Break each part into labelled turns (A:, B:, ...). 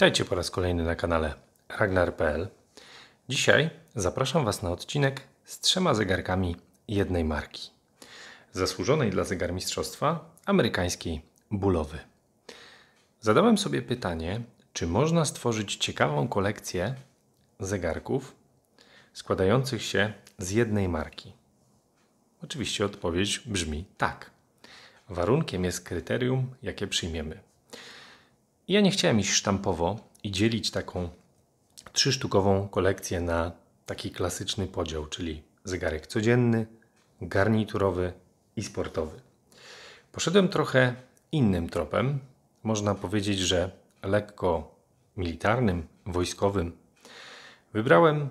A: Witajcie po raz kolejny na kanale Ragnar.pl. Dzisiaj zapraszam Was na odcinek z trzema zegarkami jednej marki, zasłużonej dla zegarmistrzostwa amerykańskiej Bulowy. Zadałem sobie pytanie, czy można stworzyć ciekawą kolekcję zegarków składających się z jednej marki. Oczywiście odpowiedź brzmi tak. Warunkiem jest kryterium, jakie przyjmiemy – i ja nie chciałem iść sztampowo i dzielić taką trzysztukową kolekcję na taki klasyczny podział, czyli zegarek codzienny, garniturowy i sportowy. Poszedłem trochę innym tropem, można powiedzieć, że lekko militarnym, wojskowym. Wybrałem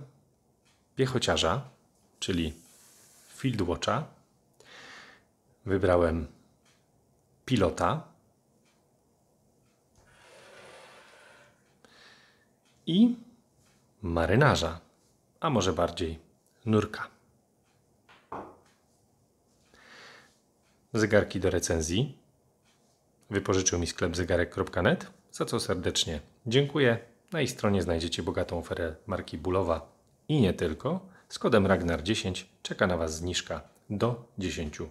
A: piechociarza, czyli Fieldwatcha. Wybrałem pilota, i marynarza, a może bardziej nurka. Zegarki do recenzji wypożyczył mi sklep zegarek.net, za co serdecznie dziękuję. Na ich stronie znajdziecie bogatą oferę marki Bulowa i nie tylko. Z kodem Ragnar10 czeka na Was zniżka do 10%.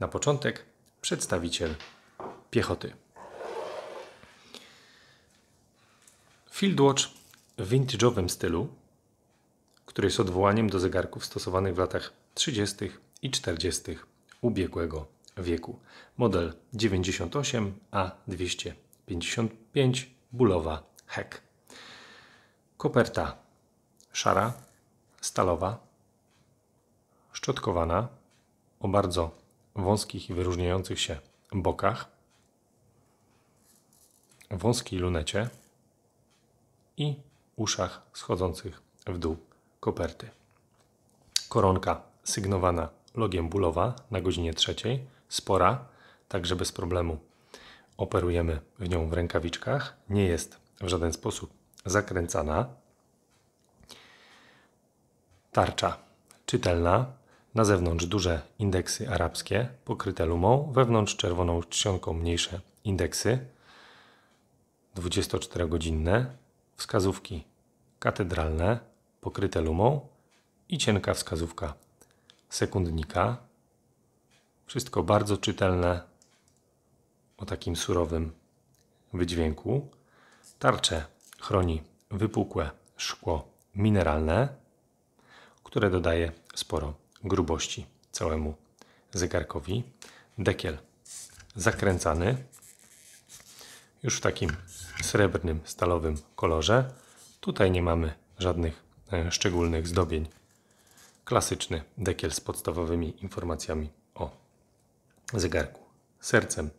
A: Na początek przedstawiciel piechoty. Fieldwatch w vintage'owym stylu, który jest odwołaniem do zegarków stosowanych w latach 30. i 40. ubiegłego wieku. Model 98A255 bulowa Heck. Koperta szara, stalowa, szczotkowana o bardzo wąskich i wyróżniających się bokach, wąskiej lunecie i uszach schodzących w dół koperty. Koronka sygnowana logiem bólowa na godzinie trzeciej, spora, także bez problemu operujemy w nią w rękawiczkach. Nie jest w żaden sposób zakręcana. Tarcza czytelna, na zewnątrz duże indeksy arabskie pokryte lumą, wewnątrz czerwoną czcionką mniejsze indeksy 24-godzinne, wskazówki katedralne pokryte lumą i cienka wskazówka sekundnika. Wszystko bardzo czytelne o takim surowym wydźwięku. Tarczę chroni wypukłe szkło mineralne, które dodaje sporo grubości całemu zegarkowi. Dekiel zakręcany już w takim srebrnym, stalowym kolorze. Tutaj nie mamy żadnych e, szczególnych zdobień. Klasyczny dekiel z podstawowymi informacjami o zegarku. Sercem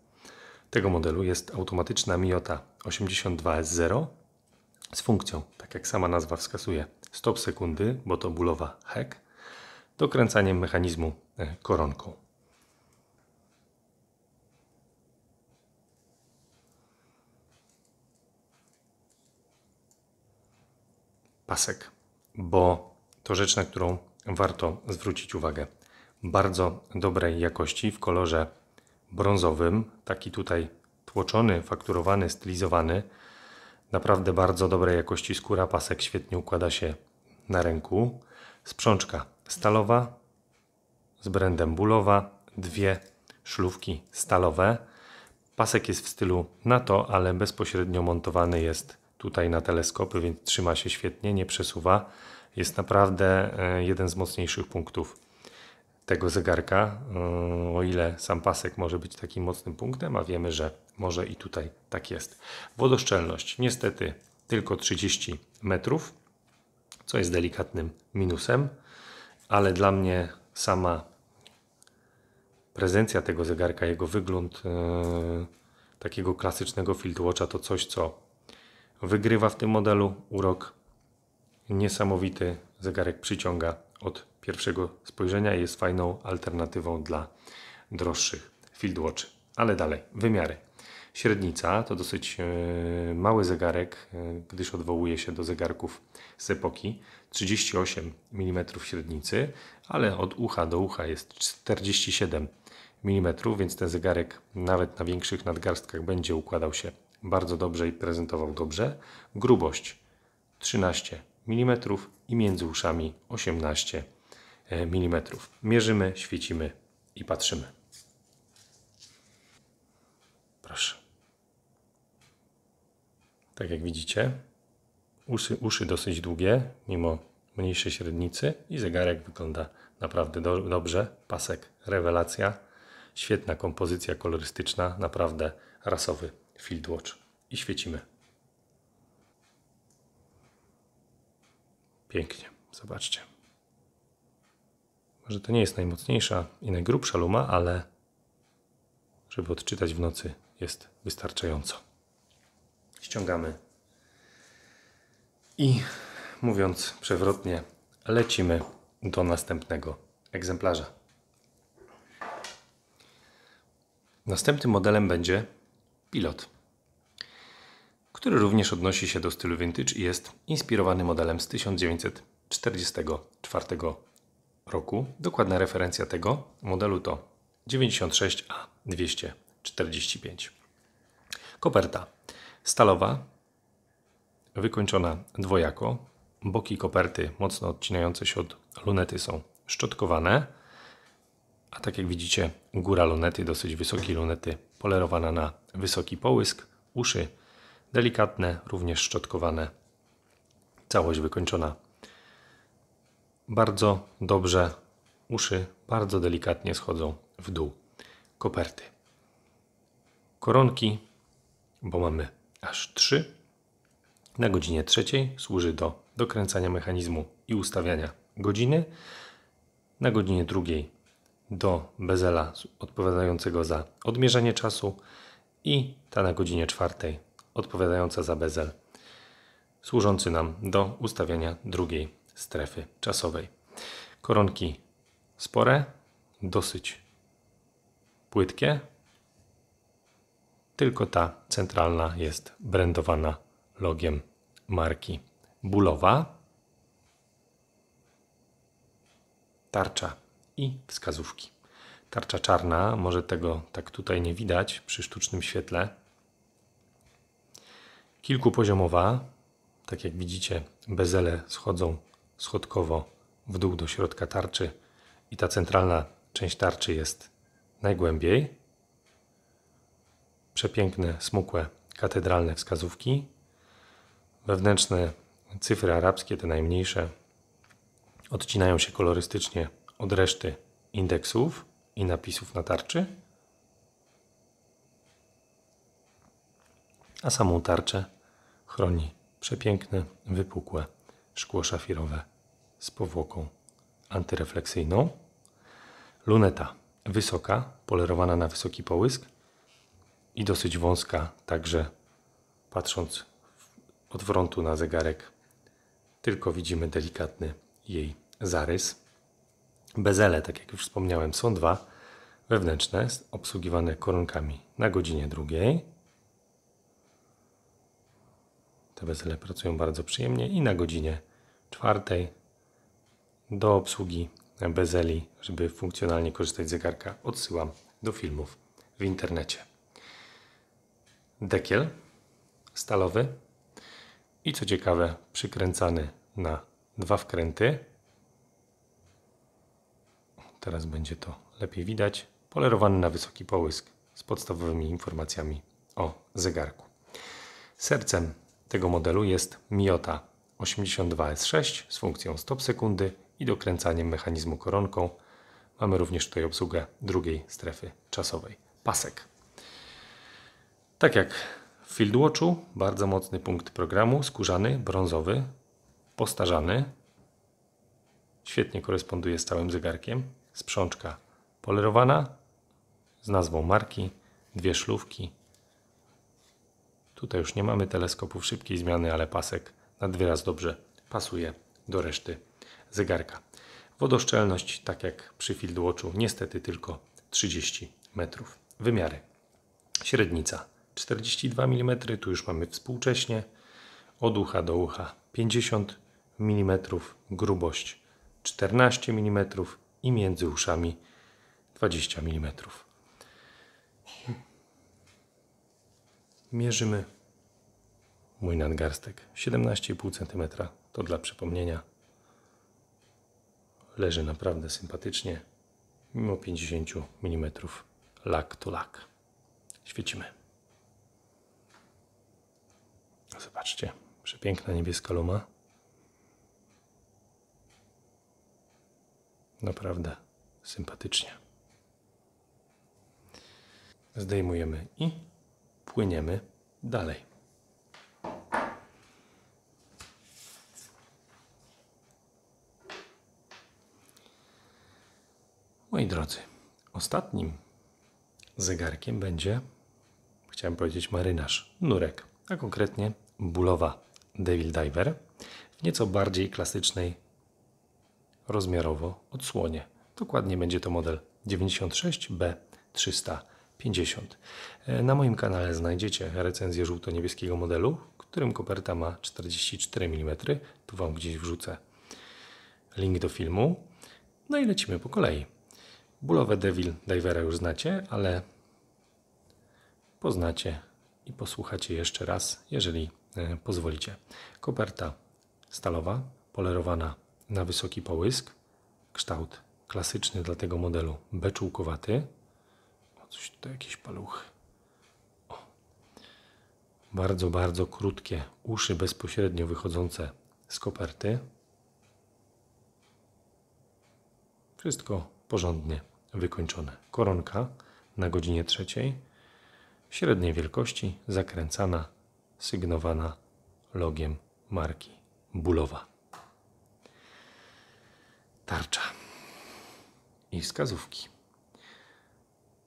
A: tego modelu jest automatyczna Miota 82S0 z funkcją, tak jak sama nazwa wskazuje, stop sekundy, bo to bulowa HEK, dokręcaniem mechanizmu e, koronką. pasek, bo to rzecz, na którą warto zwrócić uwagę. Bardzo dobrej jakości w kolorze brązowym, taki tutaj tłoczony, fakturowany, stylizowany. Naprawdę bardzo dobrej jakości skóra, pasek świetnie układa się na ręku. Sprzączka stalowa z brandem Bulowa, dwie szlówki stalowe. Pasek jest w stylu NATO, ale bezpośrednio montowany jest tutaj na teleskopy, więc trzyma się świetnie, nie przesuwa. Jest naprawdę e, jeden z mocniejszych punktów tego zegarka, e, o ile sam pasek może być takim mocnym punktem, a wiemy, że może i tutaj tak jest. Wodoszczelność niestety tylko 30 metrów, co jest delikatnym minusem, ale dla mnie sama prezencja tego zegarka, jego wygląd yy, takiego klasycznego field watcha to coś, co wygrywa w tym modelu urok niesamowity. Zegarek przyciąga od pierwszego spojrzenia i jest fajną alternatywą dla droższych watch. Ale dalej, wymiary. Średnica to dosyć e, mały zegarek, e, gdyż odwołuje się do zegarków z epoki. 38 mm średnicy, ale od ucha do ucha jest 47 mm, więc ten zegarek nawet na większych nadgarstkach będzie układał się bardzo dobrze i prezentował dobrze. Grubość 13 mm i między uszami 18 e, mm. Mierzymy, świecimy i patrzymy. Proszę. Tak jak widzicie, uszy, uszy dosyć długie, mimo mniejszej średnicy i zegarek wygląda naprawdę do, dobrze. Pasek rewelacja, świetna kompozycja kolorystyczna, naprawdę rasowy Fieldwatch i świecimy. Pięknie, zobaczcie. Może to nie jest najmocniejsza i najgrubsza luma, ale żeby odczytać w nocy jest wystarczająco. Ściągamy i mówiąc przewrotnie, lecimy do następnego egzemplarza. Następnym modelem będzie Pilot, który również odnosi się do stylu vintage i jest inspirowany modelem z 1944 roku. Dokładna referencja tego modelu to 96A245. Koperta stalowa, wykończona dwojako. Boki koperty mocno odcinające się od lunety są szczotkowane. A tak jak widzicie, góra lunety, dosyć wysokiej lunety, polerowana na wysoki połysk, uszy delikatne, również szczotkowane. Całość wykończona bardzo dobrze, uszy bardzo delikatnie schodzą w dół koperty. Koronki, bo mamy aż trzy, na godzinie trzeciej służy do dokręcania mechanizmu i ustawiania godziny, na godzinie drugiej do bezela odpowiadającego za odmierzanie czasu, i ta na godzinie czwartej, odpowiadająca za bezel, służący nam do ustawiania drugiej strefy czasowej. Koronki spore, dosyć płytkie, tylko ta centralna jest brandowana logiem marki Bulowa tarcza i wskazówki tarcza czarna, może tego tak tutaj nie widać przy sztucznym świetle. Kilkupoziomowa, tak jak widzicie, bezele schodzą schodkowo w dół do środka tarczy i ta centralna część tarczy jest najgłębiej. Przepiękne, smukłe, katedralne wskazówki. Wewnętrzne cyfry arabskie, te najmniejsze, odcinają się kolorystycznie od reszty indeksów i napisów na tarczy, a samą tarczę chroni przepiękne, wypukłe szkło szafirowe z powłoką antyrefleksyjną. Luneta wysoka, polerowana na wysoki połysk i dosyć wąska, także patrząc od frontu na zegarek, tylko widzimy delikatny jej zarys. Bezele, tak jak już wspomniałem, są dwa. Wewnętrzne, obsługiwane koronkami na godzinie drugiej. Te bezele pracują bardzo przyjemnie i na godzinie czwartej do obsługi bezeli, żeby funkcjonalnie korzystać z zegarka, odsyłam do filmów w internecie. Dekiel stalowy i co ciekawe przykręcany na dwa wkręty Teraz będzie to lepiej widać. Polerowany na wysoki połysk z podstawowymi informacjami o zegarku. Sercem tego modelu jest Miota 82S6 z funkcją stop sekundy i dokręcaniem mechanizmu koronką. Mamy również tutaj obsługę drugiej strefy czasowej, pasek. Tak jak w Fieldwatchu, bardzo mocny punkt programu, skórzany, brązowy, postarzany. Świetnie koresponduje z całym zegarkiem sprzączka polerowana z nazwą marki, dwie szlówki. Tutaj już nie mamy teleskopów szybkiej zmiany, ale pasek nad wyraz dobrze pasuje do reszty zegarka. Wodoszczelność, tak jak przy Fieldwatchu, niestety tylko 30 metrów. Wymiary. Średnica 42 mm, tu już mamy współcześnie. Od ucha do ucha 50 mm, grubość 14 mm, i między uszami 20 mm. Mierzymy mój nadgarstek 17,5 cm. To dla przypomnienia. Leży naprawdę sympatycznie, mimo 50 mm lak to lak. Świecimy. Zobaczcie, przepiękna niebieska luma. naprawdę sympatycznie. Zdejmujemy i płyniemy dalej. Moi drodzy, ostatnim zegarkiem będzie, chciałem powiedzieć, marynarz nurek, a konkretnie bulowa Devil Diver w nieco bardziej klasycznej rozmiarowo odsłonie. Dokładnie będzie to model 96B350. E, na moim kanale znajdziecie recenzję żółto-niebieskiego modelu, w którym koperta ma 44 mm. Tu Wam gdzieś wrzucę link do filmu. No i lecimy po kolei. Bulowe Devil Divera już znacie, ale poznacie i posłuchacie jeszcze raz, jeżeli e, pozwolicie. Koperta stalowa, polerowana na wysoki połysk. Kształt klasyczny dla tego modelu beczułkowaty. O, coś tutaj jakieś paluchy. O. Bardzo, bardzo krótkie uszy bezpośrednio wychodzące z koperty. Wszystko porządnie wykończone. Koronka na godzinie trzeciej, średniej wielkości, zakręcana, sygnowana logiem marki Bulowa tarcza i wskazówki.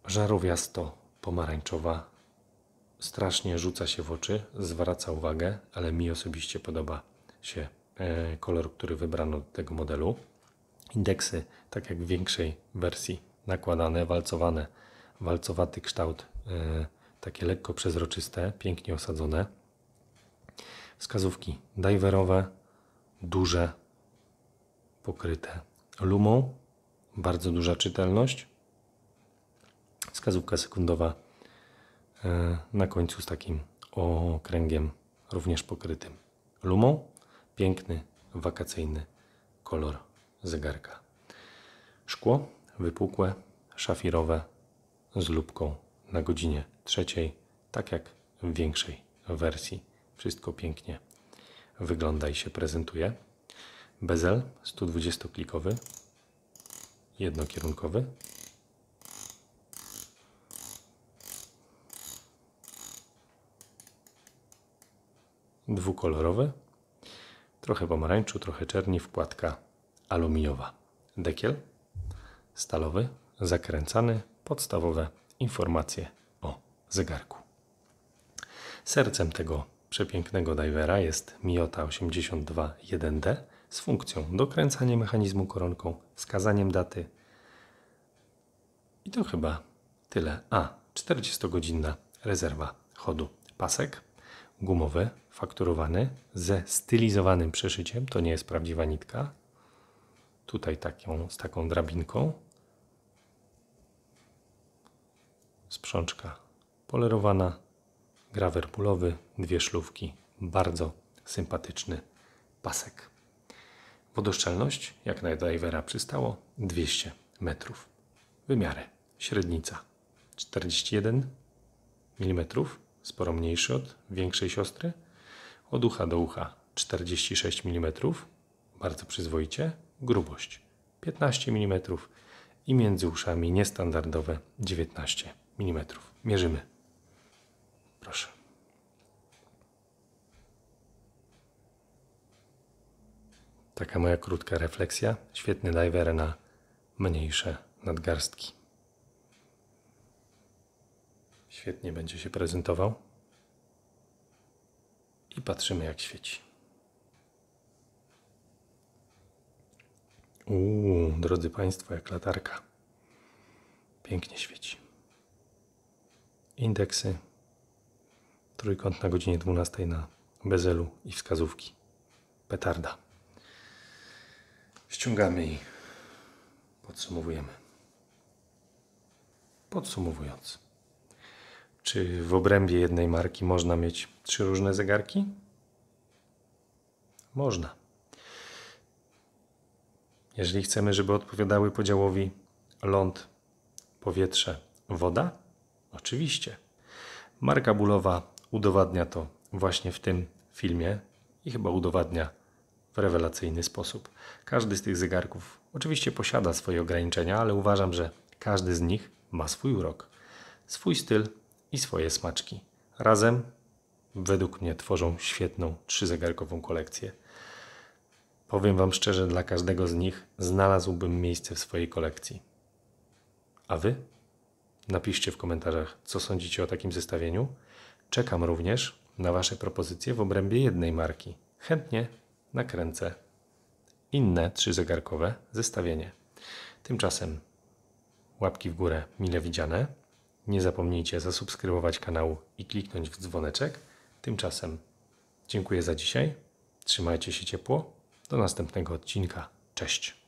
A: Żarowiasto pomarańczowa strasznie rzuca się w oczy, zwraca uwagę, ale mi osobiście podoba się e, kolor, który wybrano do tego modelu. Indeksy, tak jak w większej wersji, nakładane, walcowane, walcowaty kształt, e, takie lekko przezroczyste, pięknie osadzone. Wskazówki dajwerowe, duże, pokryte lumą, bardzo duża czytelność. Wskazówka sekundowa e, na końcu z takim okręgiem również pokrytym lumą. Piękny, wakacyjny kolor zegarka. Szkło wypukłe, szafirowe z lubką na godzinie trzeciej, tak jak w większej wersji. Wszystko pięknie wygląda i się prezentuje bezel 120-klikowy, jednokierunkowy. Dwukolorowy, trochę pomarańczu, trochę czerni, wkładka aluminiowa. Dekiel stalowy, zakręcany, podstawowe informacje o zegarku. Sercem tego przepięknego divera jest Miota 82 1D, z funkcją dokręcanie mechanizmu koronką, wskazaniem daty. I to chyba tyle. A, 40-godzinna rezerwa chodu. Pasek gumowy, fakturowany, ze stylizowanym przeszyciem. To nie jest prawdziwa nitka. Tutaj taką, z taką drabinką. Sprzączka polerowana, grawer pulowy, dwie szlówki. Bardzo sympatyczny pasek. Podoszczelność, jak na divera przystało, 200 metrów. Wymiary. Średnica 41 mm, sporo mniejszy od większej siostry. Od ucha do ucha 46 mm, bardzo przyzwoicie. Grubość 15 mm i między uszami niestandardowe 19 mm. Mierzymy. Proszę. Taka moja krótka refleksja. Świetny diver na mniejsze nadgarstki. Świetnie będzie się prezentował. I patrzymy jak świeci. Uuu, drodzy Państwo, jak latarka. Pięknie świeci. Indeksy. Trójkąt na godzinie 12 na bezelu i wskazówki. Petarda ściągamy i podsumowujemy. Podsumowując, czy w obrębie jednej marki można mieć trzy różne zegarki? Można. Jeżeli chcemy, żeby odpowiadały podziałowi ląd, powietrze, woda, oczywiście. Marka bólowa udowadnia to właśnie w tym filmie i chyba udowadnia rewelacyjny sposób. Każdy z tych zegarków oczywiście posiada swoje ograniczenia, ale uważam, że każdy z nich ma swój urok, swój styl i swoje smaczki. Razem, według mnie, tworzą świetną trzyzegarkową kolekcję. Powiem Wam szczerze, dla każdego z nich znalazłbym miejsce w swojej kolekcji. A Wy? Napiszcie w komentarzach, co sądzicie o takim zestawieniu. Czekam również na Wasze propozycje w obrębie jednej marki. Chętnie nakręcę inne trzy zegarkowe zestawienie. Tymczasem łapki w górę mile widziane. Nie zapomnijcie zasubskrybować kanału i kliknąć w dzwoneczek. Tymczasem dziękuję za dzisiaj. Trzymajcie się ciepło. Do następnego odcinka. Cześć.